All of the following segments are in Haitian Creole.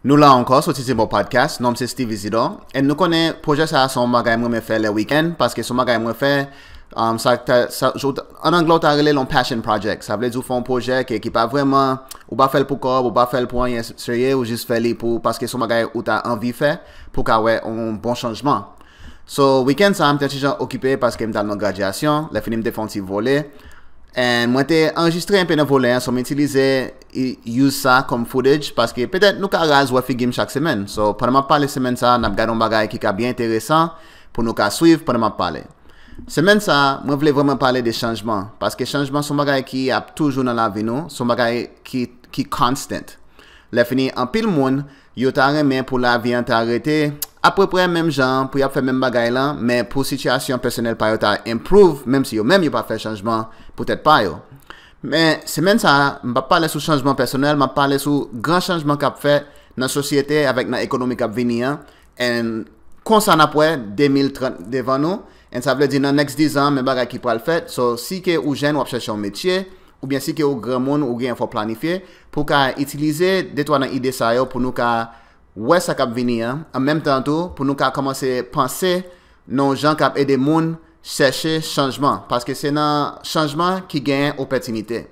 Nou la ankon, sou titi mwen podcast, nan mwen se Steve Izido. Et nou konen, pouje sa a son magay mwen me fe le week-end, paske son magay mwen fe, um, an anglo ta rele lon passion project. Sa vle di ou fon pouje ke ki pa vreman ou ba fel pou kor, ou ba fel pou anye serye, ou jist fel li pou, paske son magay ou ta anvi fe pou ka wey un bon chanjman. So, week-end sa a mwen te ti jan okipe, paske mwen dal nan gradyasyon, le finim defanti vole. Eh, mwen te enregistre yon pene vole, sou mwen itilize, use sa kom footage, paske petet nou ka raz wafi gim chak semen. So, pwede mwen pale semen sa, mwen ap gade yon bagay ki ka bien interesan, pou nou ka suiv pwede mwen pale. Semen sa, mwen vle vremen pale de chanjman, paske chanjman sou bagay ki ap toujou nan la vi nou, sou bagay ki constant. Le fini, an pil moun, yo ta reme pou la vi an te arete... aprepre menm jan pou yap fe menm bagay lan, menm pou sityasyon personel payo ta improve, menm si yo menm yo pa fe chanjman, pwetet payo. Men, semen sa, mba pale sou chanjman personel, mba pale sou gran chanjman kap fet nan sosyete avèk nan ekonomi kap veni an, en konsan apwe, 2030 devan nou, en sa vle di nan next 10 an menm bagay ki pal fet, so si ke ou jen wap chèche yon metye, ou bien si ke ou gran moun ou gen fò planifiye, pou ka itilize detwa nan ide sa yo pou nou ka wè sa kap vini an mèm tan tou pou nou ka komanse panse nou jan kap ede moun sèche chanjman paske sè nan chanjman ki gen opètinite.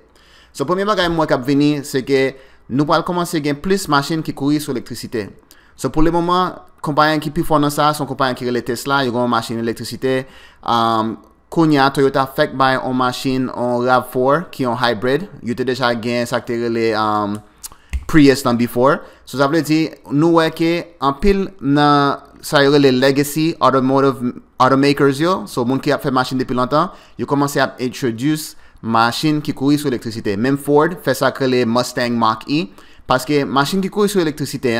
So, pwemye bagay mwen kap vini se ke nou pal komanse gen plis machin ki kouri sou elektrisite. So, pou le mouman, kompanyen ki pi fon nan sa, son kompanyen ki rele Tesla, yon gen yon machin elektrisite. Um, Konya, Toyota, fek bay yon machin yon RAV4 ki yon hybrid. Yote deja gen sakte rele... pre-est and before, so sa vle di nou wè ke an pil nan sa yore le legacy automakers yo, so moun ki ap fè machin depi lantan, yo komanse ap introduce machin ki kouri sou elektrisite. Mem Ford fè sa kre le Mustang Mach-E, paske machin ki kouri sou elektrisite,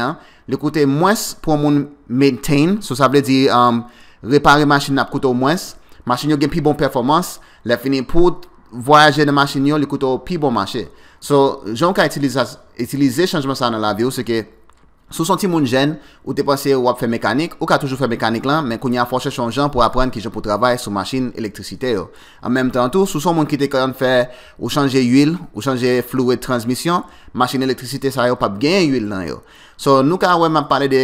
le koute mwes pou moun maintain, so sa vle di um, repare machin ap koute mwes, machin yo gen pi bon performans, le fini pou voyaje de machin yo le koute pi bon machin. So, joun ka itilize chanjman sa nan la vi ou se ke sou son ti moun jen ou te panse ou ap fe mekanik ou ka toujou fe mekanik lan men koun ya foshe chanjman pou apren ki joun pou travay sou masjine elektrisite yo. An menm tan tou, sou son moun ki te kan fè ou chanje yuil ou chanje flou et transmisyon, masjine elektrisite sa yo pap gen yuil nan yo. So, nou ka wèm ap pale de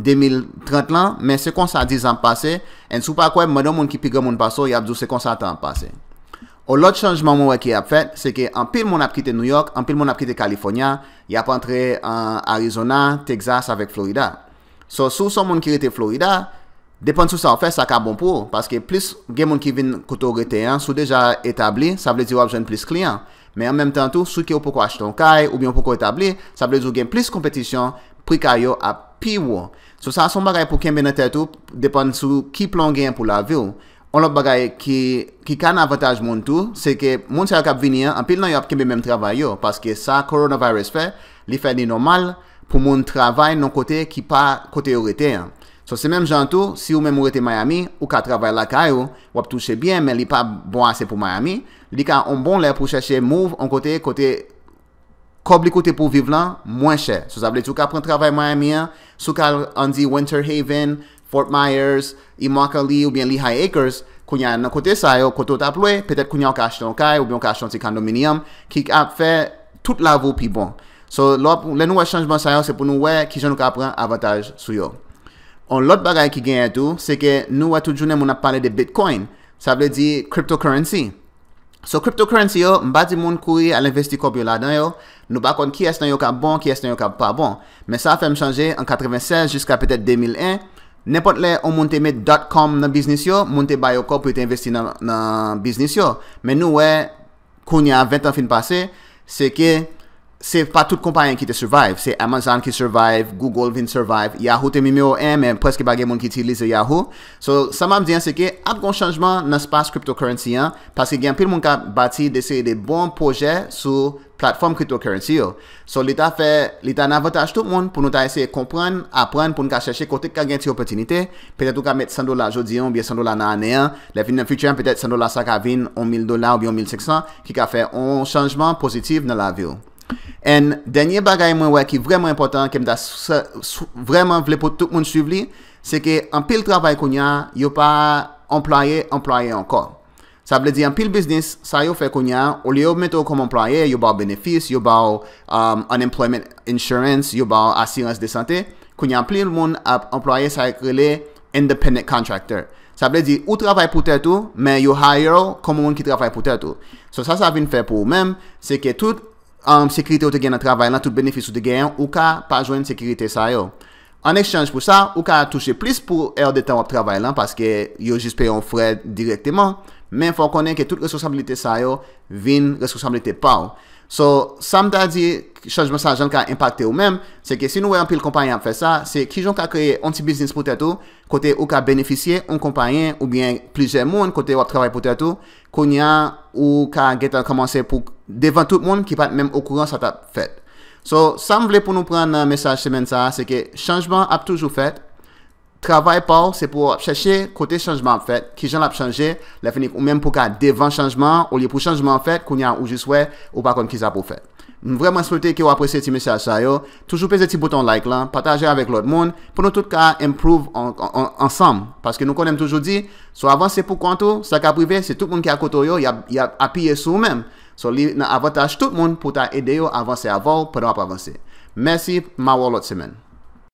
2030 lan men se kon sa 10 an pase en sou pa kwen moun ki pigre moun paso yabdou se kon sa 10 an pase. Ou lot chanjman mwen wè ki ap fet, se ke an pil mwen ap kite New York, an pil mwen ap kite Kalifornia, ya ap antre an Arizona, Texas, avek Florida. So sou son mwen ki bon rete Florida, depan sou sa an fe, sa ka bon pou, paske plis gen mwen ki vin koto rete yon, sou deja etabli, sa vle di wap jen plis kliyan. Men an menm tentou, sou ki yo poukwa achiton kaj, ou byon poukwa etabli, sa vle di w gen plis kompetisyon, prik a yo ap piwou. Sou sa an son bagay pou ken men ente tou, depan sou ki plan gen pou la vyo. On lop bagay ki kan avataj moun tou, se ke moun sa yon kap vini an, an pil nan yon ap kembe menm travay yo, paske sa koronavirus fe, li fe di nomal pou moun travay non kote ki pa kote yon rete an. So se menm jan tou, si yon menm rete Miami, ou ka travay la kayo, wap touche bien, men li pa boase pou Miami, li ka an bon lè pou chèche mouv an kote, kote, kob li kote pou vive lan, mwen chè. So sa ble tou ka pren travay Miami an, sou ka an di Winter Haven, Fort Myers, Immokalee ou li High Acres kwenye nan kote sa yo, koto tap lwe petet kwenye ou ka ashton kay ou biyon ka ashton si kando minyam ki ap fe tout lavou pi bon so le nou wè chanjman sa yo se pou nou wè ki jan nou ka apren avataj sou yo an lot bagay ki genye tou se ke nou wè tou jounen moun ap pale de Bitcoin sa ble di Cryptocurrency so Cryptocurrency yo mba di moun kouye al investi kop yo la dan yo nou bakon ki es nan yo ka bon, ki es nan yo ka pa bon men sa fèm chanje an 96 jiska petet 2001 Nèpot lè ou moun te met dot com nan biznis yo, moun te bayo ko pou te investi nan biznis yo. Men nou wè, koun ya 20 an fin pase, se ke... Se pa tout kompanyen ki te survive, se Amazon ki survive, Google vin survive, Yahoo te mime o en men preske pa gen moun ki itilize Yahoo. So, sa mam diyan se ke ap kon chanjman nan spas cryptocurrency an, paske gen pil moun ka bati desye de bon proje sou platform cryptocurrency yo. So, li ta an avataj tout moun pou nou ta eseye kompran, apran, pou nou ka cheshe kotek ka gen ti opotinite. Petè tou ka met 100 dolar jodi an, bi 100 dolar nan anen, le vin nan futyen petè 100 dolar sa ka vin, 1000 dolar, bi 1000 seksan, ki ka fe an chanjman pozitiv nan la viyo. En denye bagay mwen wè ki vreman impotant, kem da vreman vle pou tout moun suiv li, se ke an pil travay koun ya, yo pa employe, employe ankor. Sa ble di an pil biznis, sa yo fè koun ya, ou li yo meto kom employe, yo bau benefis, yo bau um, unemployment insurance, yo bau assurance de sante, koun ya an pil moun ap employe sa ek rele independent contractor. Sa ble di ou travay pou tè tou, men yo hire kom moun ki travay pou tè tou. So sa sa vin fè pou ou mèm, se ke tout, an sekirite ou te gen nan travay lan, tout benefis ou te gen, ou ka pa jwen sekirite sa yo. An ekchange pou sa, ou ka touche plis pou er de tan wap travay lan, paske yo jispe yon fred direkteman, men fwa konen ke tout resosabilite sa yo vin resosabilite pa. So, sa mda di chanj mensajan ka impakte ou men, se ke si nou wè an pil kompanyan ap fè sa, se ki joun ka kreye an ti biznis pou tè tou, kote ou ka benefisye, an kompanyan, ou bien plize moun, kote wap travay pou tè tou, konye an ou ka getan komanse pou, devan tout moun ki pat mèm ou kourant sa tap fèt. So, sa m vle pou nou pran nan mesaj semen sa, se ke chanjman ap toujou fèt, travay pa ou se pou ap chèche kote chanjman ap fèt, ki jan ap chanjè, la fènik ou mèm pou ka devan chanjman, ou li pou chanjman ap fèt, koun ya ou jiswe, ou pa kon ki sa pou fèt. M vreman sou te ki ou apresye ti mesaj sa yo, toujou peze ti bouton like lan, patajè avèk lòt moun, pou nou tout ka improve ansam, paske nou konèm toujou di, so avan se pou kontou, sa ka privè So li nan avataj tout moun pou ta edeyo avansi aval, pod ap avansi. Mersi, ma walo tsemen.